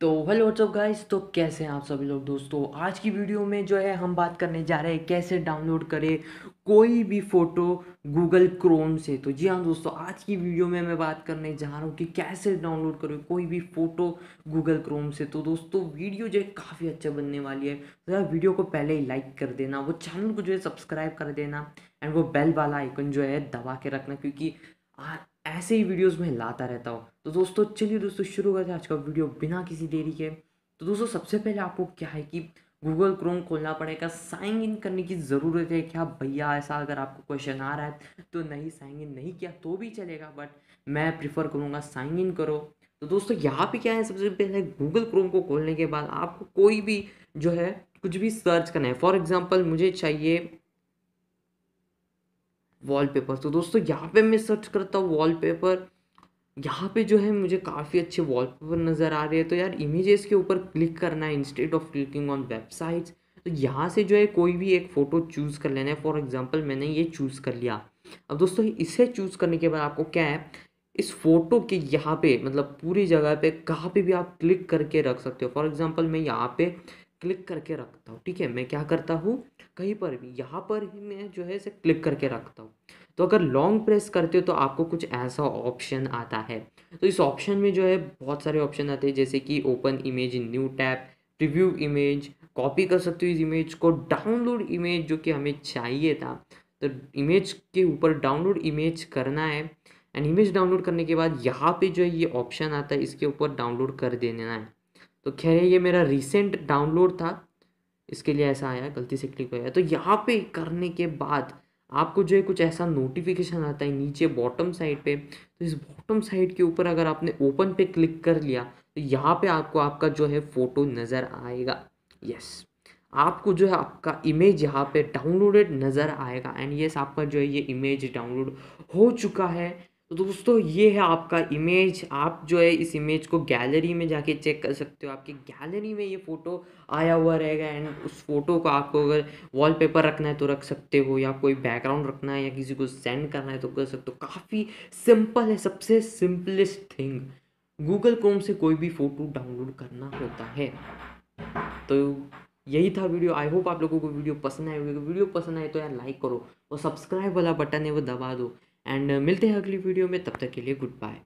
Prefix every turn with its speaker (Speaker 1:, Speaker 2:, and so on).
Speaker 1: तो hello WhatsApp guys तो कैसे हैं आप सभी लोग दोस्तों आज की वीडियो में जो है हम बात करने जा रहे हैं कैसे डाउनलोड करें कोई भी फ़ोटो गूगल क्रोम से तो जी हाँ दोस्तों आज की वीडियो में मैं बात करने जा रहा हूँ कि कैसे डाउनलोड करें कोई भी फ़ोटो गूगल क्रोम से तो दोस्तों वीडियो जो है काफ़ी अच्छा बनने वाली है तो यार वीडियो को पहले ही लाइक कर देना वो चैनल को जो है सब्सक्राइब कर देना एंड वो बेल वाला आइकन जो है दबा के रखना क्योंकि ऐसे ही वीडियोस में लाता रहता हूँ तो दोस्तों चलिए दोस्तों शुरू करते हैं आज का वीडियो बिना किसी देरी के तो दोस्तों सबसे पहले आपको क्या है कि गूगल क्रोम खोलना पड़ेगा साइन इन करने की ज़रूरत है क्या भैया ऐसा अगर आपको क्वेश्चन आ रहा है तो नहीं साइन इन नहीं किया तो भी चलेगा बट मैं प्रिफर करूँगा साइन इन करो तो दोस्तों यहाँ पे क्या है सबसे पहले गूगल क्रोम को खोलने के बाद आपको कोई भी जो है कुछ भी सर्च करना है फॉर एग्जाम्पल मुझे चाहिए वॉलपेपर तो दोस्तों यहाँ पे मैं सर्च करता हूँ वॉलपेपर यहाँ पे जो है मुझे काफ़ी अच्छे वॉलपेपर नज़र आ रहे हैं तो यार इमेजेस के ऊपर क्लिक करना है instead of clicking on websites तो यहाँ से जो है कोई भी एक फ़ोटो चूज़ कर लेना है फॉर एग्जांपल मैंने ये चूज़ कर लिया अब दोस्तों इसे चूज़ करने के बाद आपको क्या है इस फोटो के यहाँ पर मतलब पूरी जगह पर कहाँ पर भी आप क्लिक करके रख सकते हो फॉर एग्जाम्पल मैं यहाँ पर क्लिक करके रखता हूँ ठीक है मैं क्या करता हूँ कहीं पर भी यहाँ पर ही मैं जो है इसे क्लिक करके रखता हूँ तो अगर लॉन्ग प्रेस करते हो तो आपको कुछ ऐसा ऑप्शन आता है तो इस ऑप्शन में जो है बहुत सारे ऑप्शन आते हैं जैसे कि open image new tab preview image copy कर सकते हो इस इमेज को डाउनलोड इमेज जो कि हमें चाहिए था तो इमेज के ऊपर डाउनलोड इमेज करना है एंड इमेज डाउनलोड करने के बाद यहाँ पे जो है ये ऑप्शन आता है इसके ऊपर डाउनलोड कर देना है तो खैर ये मेरा रिसेंट डाउनलोड था इसके लिए ऐसा आया गलती से क्लिक गया तो यहाँ पे करने के बाद आपको जो है कुछ ऐसा नोटिफिकेशन आता है नीचे बॉटम साइड पे तो इस बॉटम साइड के ऊपर अगर आपने ओपन पे क्लिक कर लिया तो यहाँ पे आपको आपका जो है फ़ोटो नज़र आएगा यस आपको जो है आपका इमेज यहाँ पे डाउनलोडेड नज़र आएगा एंड यस आपका जो है ये इमेज डाउनलोड हो चुका है तो दोस्तों ये है आपका इमेज आप जो है इस इमेज को गैलरी में जाके चेक कर सकते हो आपकी गैलरी में ये फ़ोटो आया हुआ रहेगा एंड उस फोटो को आपको अगर वॉलपेपर रखना है तो रख सकते हो या कोई बैकग्राउंड रखना है या किसी को सेंड करना है तो कर सकते हो काफ़ी सिंपल है सबसे सिंपलेस्ट थिंग गूगल क्रोम से कोई भी फ़ोटो डाउनलोड करना होता है तो यही था वीडियो आई होप आप लोगों को वीडियो पसंद आए वीडियो पसंद आए तो यार लाइक करो और सब्सक्राइब वाला बटन है वो दबा दो एंड uh, मिलते हैं अगली वीडियो में तब तक के लिए गुड बाय